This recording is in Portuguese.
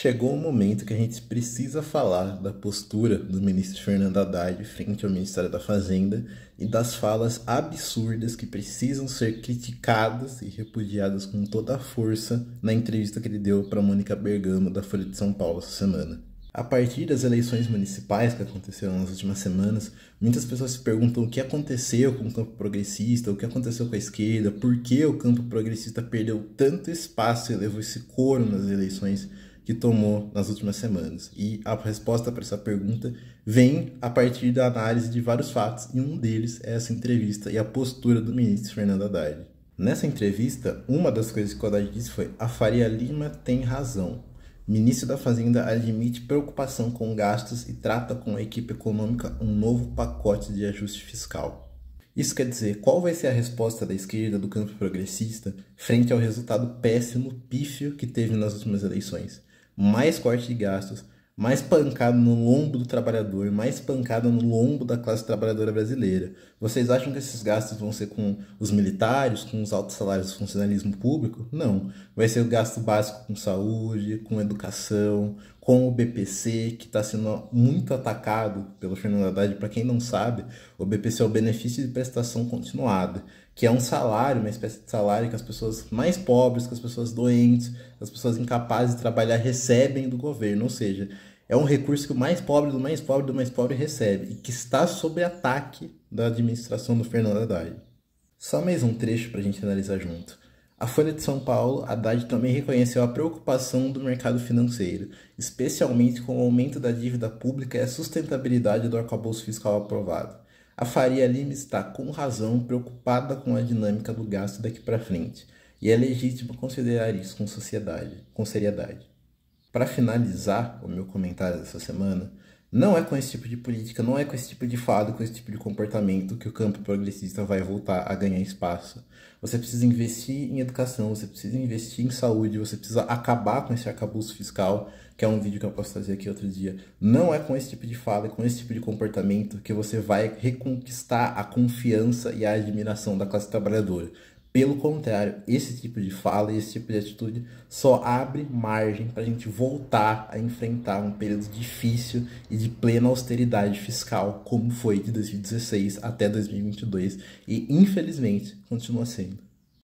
Chegou o um momento que a gente precisa falar da postura do ministro Fernando Haddad frente ao Ministério da Fazenda e das falas absurdas que precisam ser criticadas e repudiadas com toda a força na entrevista que ele deu para Mônica Bergamo da Folha de São Paulo essa semana. A partir das eleições municipais que aconteceram nas últimas semanas, muitas pessoas se perguntam o que aconteceu com o campo progressista, o que aconteceu com a esquerda, por que o campo progressista perdeu tanto espaço e levou esse coro nas eleições que tomou nas últimas semanas. E a resposta para essa pergunta vem a partir da análise de vários fatos, e um deles é essa entrevista e a postura do ministro Fernando Haddad. Nessa entrevista, uma das coisas que o Haddad disse foi: a Faria Lima tem razão. ministro da Fazenda admite preocupação com gastos e trata com a equipe econômica um novo pacote de ajuste fiscal. Isso quer dizer, qual vai ser a resposta da esquerda do campo progressista frente ao resultado péssimo, pífio que teve nas últimas eleições? mais corte de gastos, mais pancada no lombo do trabalhador, mais pancada no lombo da classe trabalhadora brasileira. Vocês acham que esses gastos vão ser com os militares, com os altos salários do funcionalismo público? Não. Vai ser o gasto básico com saúde, com educação, com o BPC, que está sendo muito atacado pelo Fernando Haddad. Para quem não sabe, o BPC é o benefício de prestação continuada, que é um salário, uma espécie de salário que as pessoas mais pobres, que as pessoas doentes, as pessoas incapazes de trabalhar recebem do governo. Ou seja, é um recurso que o mais pobre do mais pobre do mais pobre recebe e que está sob ataque da administração do Fernando Haddad. Só mais um trecho para a gente analisar junto. A Folha de São Paulo, Haddad também reconheceu a preocupação do mercado financeiro, especialmente com o aumento da dívida pública e a sustentabilidade do arcabouço fiscal aprovado. A Faria Lima está, com razão, preocupada com a dinâmica do gasto daqui para frente, e é legítimo considerar isso com, sociedade, com seriedade. Para finalizar o meu comentário dessa semana, não é com esse tipo de política, não é com esse tipo de fado, com esse tipo de comportamento que o campo progressista vai voltar a ganhar espaço. Você precisa investir em educação, você precisa investir em saúde, você precisa acabar com esse arcabouço fiscal, que é um vídeo que eu posso fazer aqui outro dia. Não é com esse tipo de fala, e é com esse tipo de comportamento que você vai reconquistar a confiança e a admiração da classe trabalhadora. Pelo contrário, esse tipo de fala, e esse tipo de atitude só abre margem para a gente voltar a enfrentar um período difícil e de plena austeridade fiscal, como foi de 2016 até 2022 e, infelizmente, continua sendo.